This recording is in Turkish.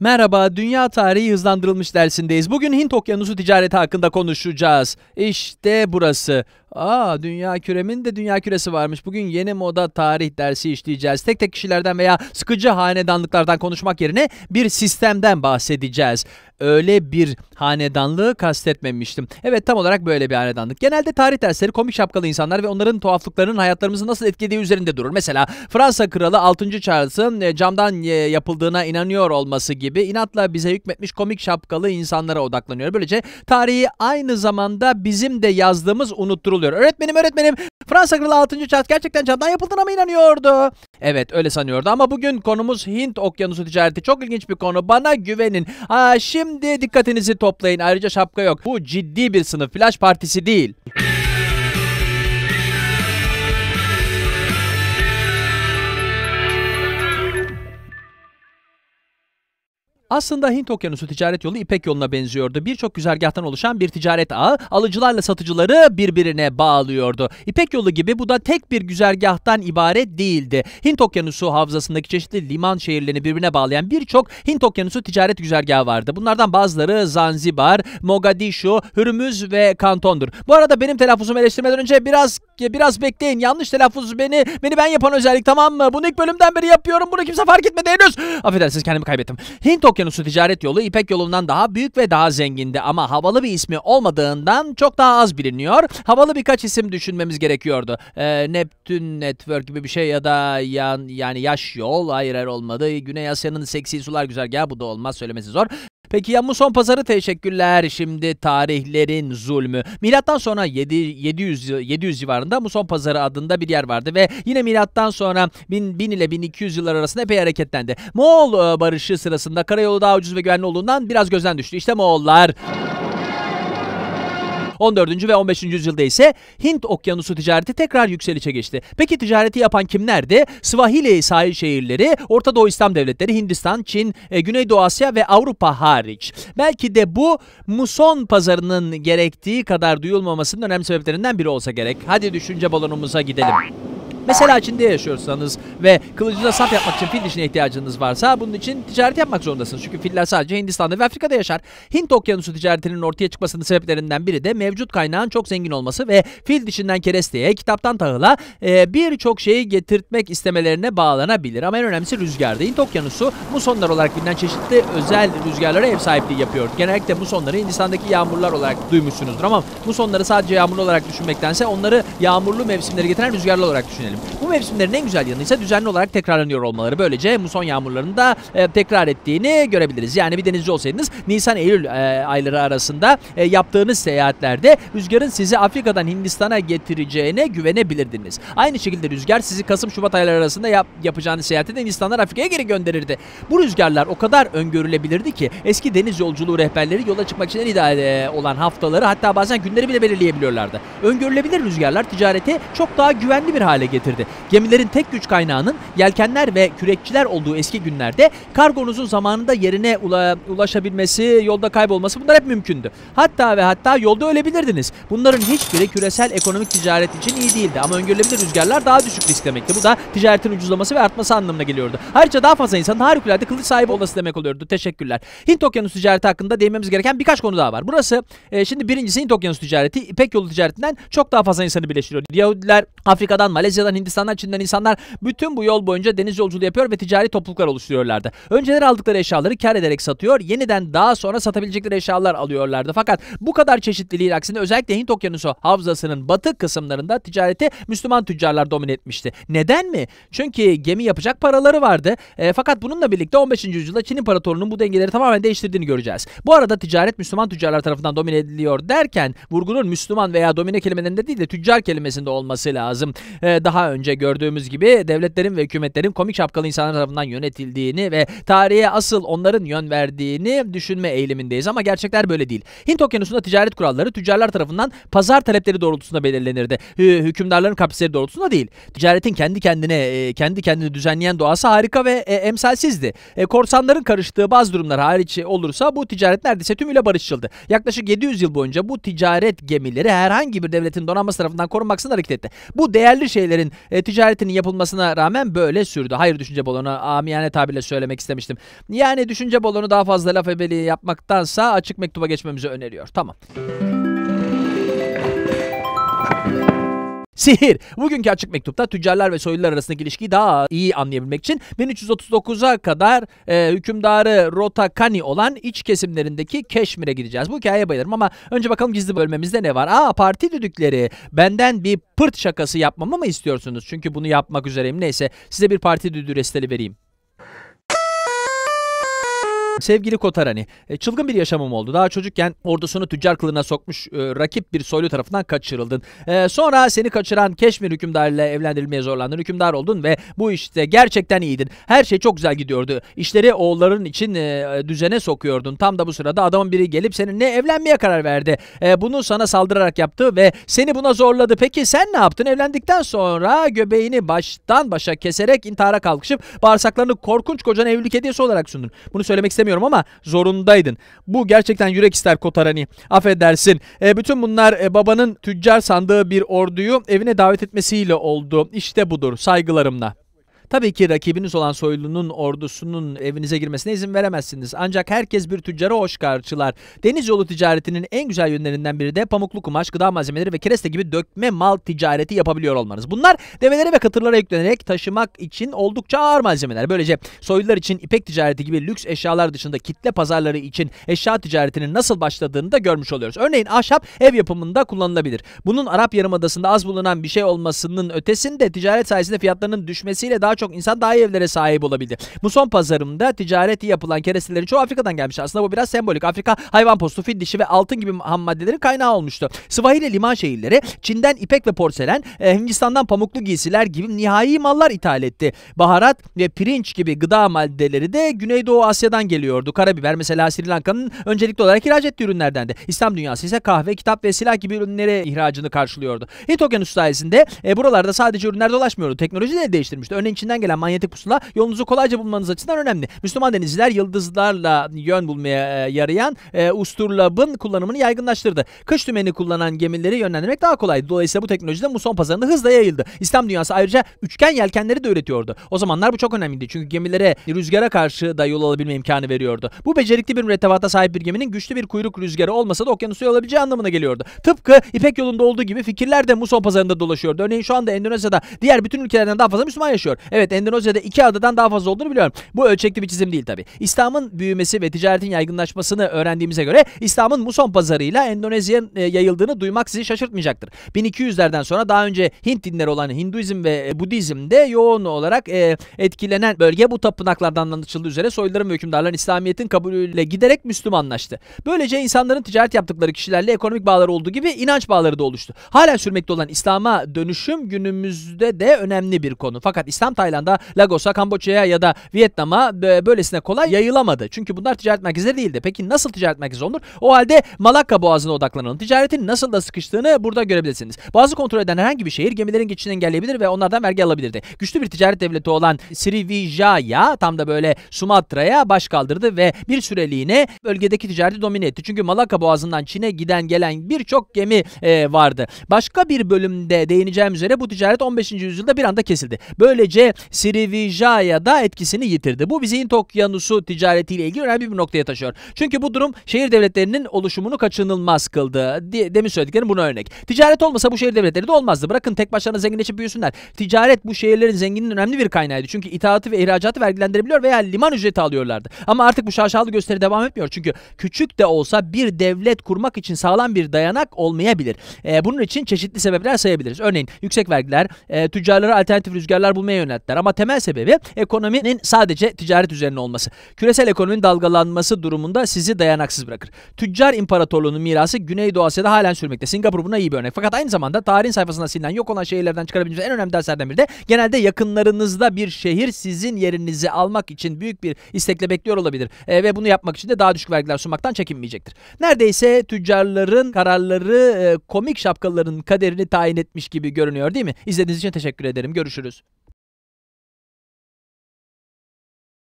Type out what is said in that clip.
Merhaba, Dünya Tarihi Hızlandırılmış dersindeyiz. Bugün Hint Okyanusu ticareti hakkında konuşacağız. İşte burası. Aa, dünya küremin de dünya küresi varmış. Bugün yeni moda tarih dersi işleyeceğiz. Tek tek kişilerden veya sıkıcı hanedanlıklardan konuşmak yerine bir sistemden bahsedeceğiz öyle bir hanedanlığı kastetmemiştim. Evet tam olarak böyle bir hanedanlık. Genelde tarih dersleri komik şapkalı insanlar ve onların tuhaflıklarının hayatlarımızı nasıl etkilediği üzerinde durur. Mesela Fransa kralı 6. Charles'ın e, camdan e, yapıldığına inanıyor olması gibi inatla bize hükmetmiş komik şapkalı insanlara odaklanıyor. Böylece tarihi aynı zamanda bizim de yazdığımız unutturuluyor. Öğretmenim öğretmenim Fransa Kralı 6. Charles gerçekten camdan yapıldığına mı inanıyordu? Evet öyle sanıyordu ama bugün konumuz Hint okyanusu ticareti. Çok ilginç bir konu. Bana güvenin. Ha, şimdi dikkatinizi toplayın. Ayrıca şapka yok. Bu ciddi bir sınıf. Flash partisi değil. Aslında Hint Okyanusu ticaret yolu İpek yoluna benziyordu. Birçok güzergahtan oluşan bir ticaret ağı alıcılarla satıcıları birbirine bağlıyordu. İpek yolu gibi bu da tek bir güzergahtan ibaret değildi. Hint Okyanusu havzasındaki çeşitli liman şehirlerini birbirine bağlayan birçok Hint Okyanusu ticaret güzergahı vardı. Bunlardan bazıları Zanzibar, Mogadishu, Hürmüz ve Kanton'dur. Bu arada benim telaffuzumu eleştirmeden önce biraz biraz bekleyin. Yanlış telaffuz beni beni ben yapan özellik tamam mı? Bunu ilk bölümden beri yapıyorum. Bunu kimse fark etmedi henüz. Affedersiniz kendimi kaybettim. Hint Okyanusu okyanusu ticaret yolu İpek yolundan daha büyük ve daha zengindi ama havalı bir ismi olmadığından çok daha az biliniyor. Havalı birkaç isim düşünmemiz gerekiyordu. Ee, Neptün Network gibi bir şey ya da yan, yani yaş yol hayır hayır olmadı. Güney Asya'nın seksi sular güzergahı bu da olmaz söylemesi zor. Peki ya bu pazarı teşekkürler. Şimdi tarihlerin zulmü. Milattan sonra 7 700 700 civarında Muson Pazarı adında bir yer vardı ve yine milattan sonra 1000, 1000 ile 1200 yıllar arasında epey hareketlendi. Moğol e, barışı sırasında karayolu daha ucuz ve güvenli olduğundan biraz gözden düştü. İşte Moğollar 14. ve 15. yüzyılda ise Hint okyanusu ticareti tekrar yükselişe geçti. Peki ticareti yapan kimlerdi? Swahili sahil şehirleri, Orta Doğu İslam devletleri, Hindistan, Çin, e, Güneydoğu Asya ve Avrupa hariç. Belki de bu muson pazarının gerektiği kadar duyulmamasının önemli sebeplerinden biri olsa gerek. Hadi düşünce balonumuza gidelim. Mesela Çin'de yaşıyorsanız ve kılıcınıza sap yapmak için fil dişine ihtiyacınız varsa bunun için ticaret yapmak zorundasınız. Çünkü filler sadece Hindistan'da ve Afrika'da yaşar. Hint okyanusu ticaretinin ortaya çıkmasının sebeplerinden biri de mevcut kaynağın çok zengin olması ve fil dişinden keresteye, kitaptan tahıla e, birçok şeyi getirtmek istemelerine bağlanabilir. Ama en önemlisi rüzgarda. Hint okyanusu musonlar olarak bilinen çeşitli özel rüzgarlara ev sahipliği yapıyor. Genellikle musonları Hindistan'daki yağmurlar olarak duymuşsunuzdur ama musonları sadece yağmurlu olarak düşünmektense onları yağmurlu mevsimleri getiren rüzgarlı olarak düşünelim bahsedelim. Bu mevsimlerin en güzel yanı ise düzenli olarak tekrarlanıyor olmaları. Böylece muson yağmurlarını da e, tekrar ettiğini görebiliriz. Yani bir denizci olsaydınız Nisan-Eylül e, ayları arasında e, yaptığınız seyahatlerde rüzgarın sizi Afrika'dan Hindistan'a getireceğine güvenebilirdiniz. Aynı şekilde rüzgar sizi Kasım-Şubat ayları arasında yap, yapacağınız seyahate Hindistan'dan Afrika'ya geri gönderirdi. Bu rüzgarlar o kadar öngörülebilirdi ki eski deniz yolculuğu rehberleri yola çıkmak için en ideal olan haftaları hatta bazen günleri bile belirleyebiliyorlardı. Öngörülebilir rüzgarlar ticareti çok daha güvenli bir hale getirdi getirdi. Gemilerin tek güç kaynağının yelkenler ve kürekçiler olduğu eski günlerde kargonuzun zamanında yerine ula ulaşabilmesi, yolda kaybolması bunlar hep mümkündü. Hatta ve hatta yolda ölebilirdiniz. Bunların hiçbiri küresel ekonomik ticaret için iyi değildi ama öngörülebilir rüzgarlar daha düşük risk demekti. Bu da ticaretin ucuzlaması ve artması anlamına geliyordu. Ayrıca daha fazla insanın harikulade kılıç sahibi olması demek oluyordu. Teşekkürler. Hint Okyanusu ticareti hakkında değinmemiz gereken birkaç konu daha var. Burası e, şimdi birincisi Hint Okyanusu ticareti İpek yolu ticaretinden çok daha fazla insanı birleştiriyor. Yahudiler Afrika'dan, Malezya'dan, Hindistan'dan, Hindistan'dan Çin'den insanlar bütün bu yol boyunca deniz yolculuğu yapıyor ve ticari topluluklar oluşturuyorlardı. Önceleri aldıkları eşyaları kar ederek satıyor, yeniden daha sonra satabilecekleri eşyalar alıyorlardı. Fakat bu kadar çeşitliliğin aksine özellikle Hint Okyanusu havzasının batı kısımlarında ticareti Müslüman tüccarlar domine etmişti. Neden mi? Çünkü gemi yapacak paraları vardı. E, fakat bununla birlikte 15. yüzyılda Çin İmparatorluğu'nun bu dengeleri tamamen değiştirdiğini göreceğiz. Bu arada ticaret Müslüman tüccarlar tarafından domine ediliyor derken vurgunun Müslüman veya domine kelimelerinde değil de tüccar kelimesinde olması lazım. E, daha daha önce gördüğümüz gibi devletlerin ve hükümetlerin komik şapkalı insanlar tarafından yönetildiğini ve tarihe asıl onların yön verdiğini düşünme eğilimindeyiz ama gerçekler böyle değil. Hint okyanusunda ticaret kuralları tüccarlar tarafından pazar talepleri doğrultusunda belirlenirdi. Hükümdarların kapasiteleri doğrultusunda değil. Ticaretin kendi kendine e, kendi kendini düzenleyen doğası harika ve e, emsalsizdi. E, korsanların karıştığı bazı durumlar hariç olursa bu ticaret neredeyse tümüyle barışçıldı. Yaklaşık 700 yıl boyunca bu ticaret gemileri herhangi bir devletin donanması tarafından korunmaksızın hareket etti. Bu değerli şeylerin e, ticaretinin yapılmasına rağmen böyle sürdü. Hayır düşünce balonu amiyane tabirle söylemek istemiştim. Yani düşünce balonu daha fazla laf ebeliği yapmaktansa açık mektuba geçmemizi öneriyor. Tamam. Sihir. Bugünkü açık mektupta tüccarlar ve soylular arasındaki ilişkiyi daha iyi anlayabilmek için 1339'a kadar e, hükümdarı Rotakani olan iç kesimlerindeki Keşmir'e gideceğiz. Bu hikayeye bayılırım ama önce bakalım gizli bölmemizde ne var? Aa parti düdükleri. Benden bir pırt şakası yapmamı mı istiyorsunuz? Çünkü bunu yapmak üzereyim. Neyse size bir parti düdüğü resteli vereyim sevgili Kotarani e, çılgın bir yaşamım oldu. Daha çocukken ordusunu tüccar kılığına sokmuş e, rakip bir soylu tarafından kaçırıldın. E, sonra seni kaçıran Keşmir hükümdarıyla evlendirilmeye zorlandın. Hükümdar oldun ve bu işte gerçekten iyiydin. Her şey çok güzel gidiyordu. İşleri oğulların için düzene sokuyordun. Tam da bu sırada adamın biri gelip seninle evlenmeye karar verdi. Bunu sana saldırarak yaptı ve seni buna zorladı. Peki sen ne yaptın? Evlendikten sonra göbeğini baştan başa keserek intihara kalkışıp bağırsaklarını korkunç kocan evlilik hediyesi olarak sundun. Bunu söylemek istemiyorum istemiyorum ama zorundaydın. Bu gerçekten yürek ister Kotarani. Affedersin. E, bütün bunlar e, babanın tüccar sandığı bir orduyu evine davet etmesiyle oldu. İşte budur saygılarımla. Tabii ki rakibiniz olan soylunun ordusunun evinize girmesine izin veremezsiniz. Ancak herkes bir tüccara hoş karşılar. Deniz yolu ticaretinin en güzel yönlerinden biri de pamuklu kumaş, gıda malzemeleri ve kereste gibi dökme mal ticareti yapabiliyor olmanız. Bunlar develere ve katırlara yüklenerek taşımak için oldukça ağır malzemeler. Böylece soylular için ipek ticareti gibi lüks eşyalar dışında kitle pazarları için eşya ticaretinin nasıl başladığını da görmüş oluyoruz. Örneğin ahşap ev yapımında kullanılabilir. Bunun Arap Yarımadası'nda az bulunan bir şey olmasının ötesinde ticaret sayesinde fiyatlarının düşmesiyle daha çok çok insan daha iyi evlere sahip olabildi. Muson pazarında ticareti yapılan kerestelerin çoğu Afrika'dan gelmiş. Aslında bu biraz sembolik. Afrika hayvan postu, fil dişi ve altın gibi ham maddelerin kaynağı olmuştu. Swahili liman şehirleri Çin'den ipek ve porselen, e, Hindistan'dan pamuklu giysiler gibi nihai mallar ithal etti. Baharat ve pirinç gibi gıda maddeleri de Güneydoğu Asya'dan geliyordu. Karabiber mesela Sri Lanka'nın öncelikli olarak ihraç ettiği de. İslam dünyası ise kahve, kitap ve silah gibi ürünlere ihracını karşılıyordu. Hint Okyanusu sayesinde e, buralarda sadece ürünler dolaşmıyordu. Teknoloji de değiştirmişti. Örneğin Çin'den gelen manyetik pusula yolunuzu kolayca bulmanız açısından önemli. Müslüman denizciler yıldızlarla yön bulmaya e, yarayan e, usturlabın kullanımını yaygınlaştırdı. Kış tümeni kullanan gemileri yönlendirmek daha kolaydı. Dolayısıyla bu teknoloji de muson pazarında hızla yayıldı. İslam dünyası ayrıca üçgen yelkenleri de üretiyordu. O zamanlar bu çok önemliydi. Çünkü gemilere rüzgara karşı da yol alabilme imkanı veriyordu. Bu becerikli bir mürettebata sahip bir geminin güçlü bir kuyruk rüzgarı olmasa da okyanusu alabileceği anlamına geliyordu. Tıpkı İpek yolunda olduğu gibi fikirler de muson pazarında dolaşıyordu. Örneğin şu anda Endonezya'da diğer bütün ülkelerden daha fazla Müslüman yaşıyor. Evet Endonezya'da iki adadan daha fazla olduğunu biliyorum. Bu ölçekli bir çizim değil tabi. İslam'ın büyümesi ve ticaretin yaygınlaşmasını öğrendiğimize göre İslam'ın Muson pazarıyla Endonezya'ya e, yayıldığını duymak sizi şaşırtmayacaktır. 1200'lerden sonra daha önce Hint dinleri olan Hinduizm ve e, Budizm'de yoğun olarak e, etkilenen bölge bu tapınaklardan anlaşıldığı üzere soyluların ve hükümdarların İslamiyet'in kabulüyle giderek Müslümanlaştı. Böylece insanların ticaret yaptıkları kişilerle ekonomik bağları olduğu gibi inanç bağları da oluştu. Hala sürmekte olan İslam'a dönüşüm günümüzde de önemli bir konu. Fakat İslam Tayland'a, Lagos'a, Kamboçya'ya ya da Vietnam'a böylesine kolay yayılamadı. Çünkü bunlar ticaret merkezleri değildi. Peki nasıl ticaret merkezi olur? O halde Malakka Boğazı'na odaklanalım. Ticaretin nasıl da sıkıştığını burada görebilirsiniz. Boğazı kontrol eden herhangi bir şehir gemilerin geçişini engelleyebilir ve onlardan vergi alabilirdi. Güçlü bir ticaret devleti olan Srivijaya tam da böyle Sumatra'ya baş kaldırdı ve bir süreliğine bölgedeki ticareti domine etti. Çünkü Malakka Boğazı'ndan Çin'e giden gelen birçok gemi e, vardı. Başka bir bölümde değineceğim üzere bu ticaret 15. yüzyılda bir anda kesildi. Böylece ve Srivijaya da etkisini yitirdi. Bu bizi Intokyanusu ticaretiyle ilgili önemli bir noktaya taşıyor. Çünkü bu durum şehir devletlerinin oluşumunu kaçınılmaz kıldı. De, demin söylediklerim buna örnek. Ticaret olmasa bu şehir devletleri de olmazdı. Bırakın tek başlarına zenginleşip büyüsünler. Ticaret bu şehirlerin zenginin önemli bir kaynağıydı. Çünkü ithalatı ve ihracatı vergilendirebiliyor veya liman ücreti alıyorlardı. Ama artık bu şaşalı gösteri devam etmiyor. Çünkü küçük de olsa bir devlet kurmak için sağlam bir dayanak olmayabilir. E, bunun için çeşitli sebepler sayabiliriz. Örneğin yüksek vergiler, e, tüccarlara alternatif rüzgarlar bulmaya yönelt sebepler ama temel sebebi ekonominin sadece ticaret üzerine olması. Küresel ekonominin dalgalanması durumunda sizi dayanaksız bırakır. Tüccar imparatorluğunun mirası Güneydoğu Asya'da halen sürmekte. Singapur buna iyi bir örnek. Fakat aynı zamanda tarihin sayfasında silinen yok olan şehirlerden çıkarabileceğiniz en önemli derslerden biri de genelde yakınlarınızda bir şehir sizin yerinizi almak için büyük bir istekle bekliyor olabilir. E, ve bunu yapmak için de daha düşük vergiler sunmaktan çekinmeyecektir. Neredeyse tüccarların kararları e, komik şapkaların kaderini tayin etmiş gibi görünüyor değil mi? İzlediğiniz için teşekkür ederim. Görüşürüz.